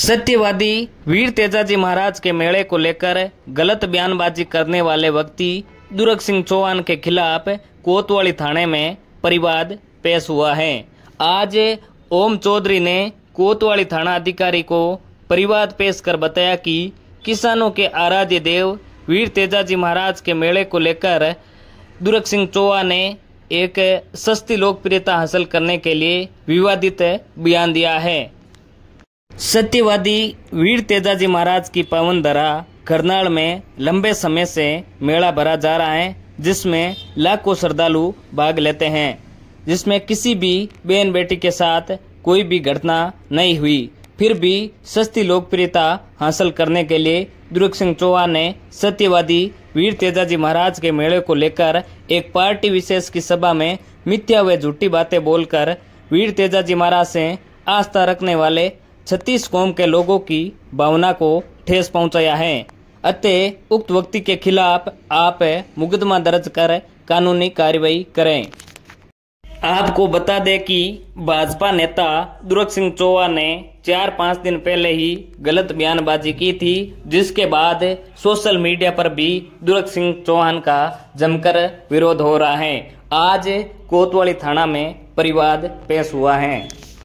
सत्यवादी वीर तेजाजी महाराज के मेले को लेकर गलत बयानबाजी करने वाले व्यक्ति दुर्ग सिंह चौहान के खिलाफ कोतवाली थाने में परिवाद पेश हुआ है आज ओम चौधरी ने कोतवाली थाना अधिकारी को परिवाद पेश कर बताया कि किसानों के आराध्य देव वीर तेजाजी महाराज के मेले को लेकर दुर्ग सिंह चौहान ने एक सस्ती लोकप्रियता हासिल करने के लिए विवादित बयान दिया है सत्यवादी वीर तेजाजी महाराज की पवन धरा करनाल में लंबे समय से मेला भरा जा रहा है जिसमें लाखों श्रद्धालु भाग लेते हैं जिसमें किसी भी बहन बेटी के साथ कोई भी घटना नहीं हुई फिर भी सस्ती लोकप्रियता हासिल करने के लिए दुर्ग सिंह चौहान ने सत्यवादी वीर तेजाजी महाराज के मेले को लेकर एक पार्टी विशेष की सभा में मिथ्या व झूठी बातें बोलकर वीर तेजाजी महाराज से आस्था रखने वाले छत्तीस कौम के लोगों की भावना को ठेस पहुंचाया है अतः उक्त व्यक्ति के खिलाफ आप मुकदमा दर्ज कर कानूनी कार्रवाई करें आपको बता दें कि भाजपा नेता दुर्ग सिंह चौहान ने चार पाँच दिन पहले ही गलत बयानबाजी की थी जिसके बाद सोशल मीडिया पर भी दुर्ग सिंह चौहान का जमकर विरोध हो रहा है आज कोतवाली थाना में परिवाद पेश हुआ है